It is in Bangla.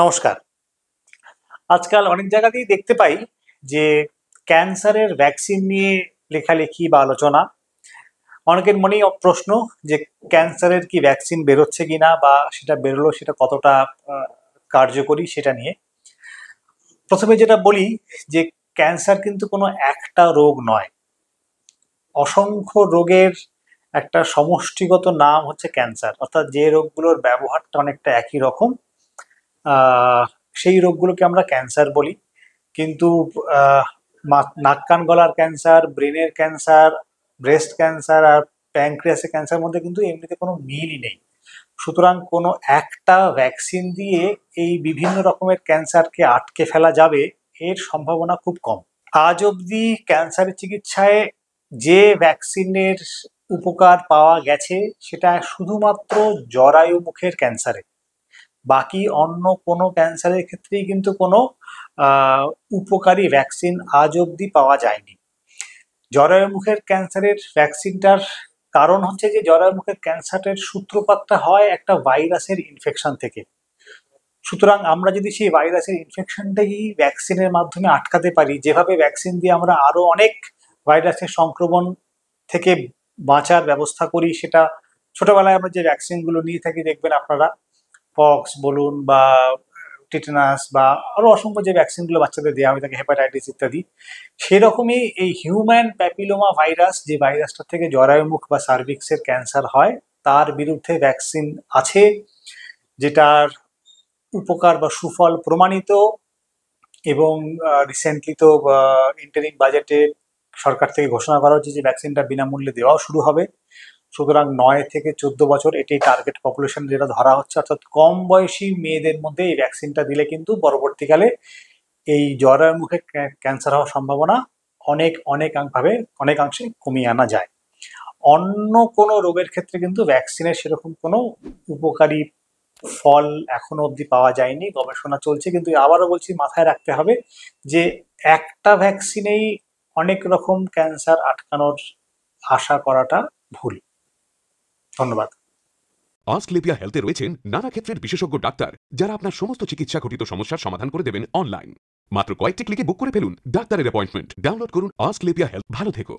নমস্কার আজকাল অনেক জায়গাতেই দেখতে পাই যে ক্যান্সারের ভ্যাকসিন নিয়ে লেখালেখি বা আলোচনা অনেকের মনেই প্রশ্ন যে ক্যান্সারের কি ভ্যাকসিন বেরোচ্ছে কিনা বা সেটা বেরোলো সেটা কতটা কার্যকরী সেটা নিয়ে প্রথমে যেটা বলি যে ক্যান্সার কিন্তু কোনো একটা রোগ নয় অসংখ্য রোগের একটা সমষ্টিগত নাম হচ্ছে ক্যান্সার অর্থাৎ যে রোগগুলোর ব্যবহারটা অনেকটা একই রকম সেই রোগগুলোকে আমরা ক্যান্সার বলি কিন্তু নাক কান গলার ক্যান্সার ব্রেনের ক্যান্সার ব্রেস্ট ক্যান্সার আর প্যাংক্রিয়াসের ক্যান্সার মধ্যে কিন্তু এমনিতে কোনো মিলই নেই সুতরাং কোনো একটা ভ্যাকসিন দিয়ে এই বিভিন্ন রকমের ক্যান্সারকে আটকে ফেলা যাবে এর সম্ভাবনা খুব কম আজ অবধি ক্যান্সারের চিকিৎসায় যে ভ্যাকসিনের উপকার পাওয়া গেছে সেটা শুধুমাত্র জরায়ু মুখের ক্যান্সারে বাকি অন্য কোনো ক্যান্সারের ক্ষেত্রেই কিন্তু কোনো উপকারী ভ্যাকসিন আজ অবধি পাওয়া যায়নি জরায়ু মুখের ক্যান্সারের ভ্যাকসিনটার কারণ হচ্ছে যে জরায়ু মুখের ক্যান্সারের সূত্রপাতটা হয় একটা ভাইরাসের ইনফেকশন থেকে সুতরাং আমরা যদি সেই ভাইরাসের ইনফেকশনটাই ভ্যাকসিনের মাধ্যমে আটকাতে পারি যেভাবে ভ্যাকসিন দিয়ে আমরা আরও অনেক ভাইরাসের সংক্রমণ থেকে বাঁচার ব্যবস্থা করি সেটা ছোটবেলায় আমরা যে ভ্যাকসিনগুলো নিয়ে থাকি দেখবেন আপনারা পক্স বলুন বা টিটনাস বা আরও অসংখ্য যে ভ্যাকসিনগুলো বাচ্চাদের দেওয়া হয় তাকে হেপাটাইটিস ইত্যাদি সেরকমই এই হিউম্যান প্যাপিলোমা ভাইরাস যে ভাইরাসটা থেকে জরায়ুমুখ বা সার্ভিক্সের ক্যান্সার হয় তার বিরুদ্ধে ভ্যাকসিন আছে যেটার উপকার বা সুফল প্রমাণিত এবং রিসেন্টলি তো ইন্টারিং বাজেটে সরকার থেকে ঘোষণা করা হচ্ছে যে ভ্যাকসিনটা বিনামূল্যে দেওয়াও শুরু হবে সুতরাং নয় থেকে চোদ্দ বছর এটি টার্গেট পপুলেশন যেটা ধরা হচ্ছে অর্থাৎ কম বয়সী মেয়েদের মধ্যে এই ভ্যাকসিনটা দিলে কিন্তু পরবর্তীকালে এই জ্বরের মুখে ক্যান্সার হওয়ার সম্ভাবনা অনেক অনেকাংশভাবে অনেকাংশে কমিয়ে আনা যায় অন্য কোনো রোগের ক্ষেত্রে কিন্তু ভ্যাকসিনের সেরকম কোনো উপকারী ফল এখনো অবধি পাওয়া যায়নি গবেষণা চলছে কিন্তু আবারও বলছি মাথায় রাখতে হবে যে একটা ভ্যাকসিনেই অনেক রকম ক্যান্সার আটকানোর আশা করাটা ভুল ধন্যবাদ আস্ক হেলথে রয়েছেন নানা ক্ষেত্রের বিশেষজ্ঞ ডাক্তার যারা আপনার সমস্ত চিকিৎসা ঘটিত সমস্যার সমাধান করে দেবেন অনলাইন মাত্র কয়েকটি ক্লিকে বুক করে ফেলুন ডাক্তারের অ্যাপয়েন্টমেন্ট ডাউনলোড করুন আস্ক হেলথ ভালো থেকো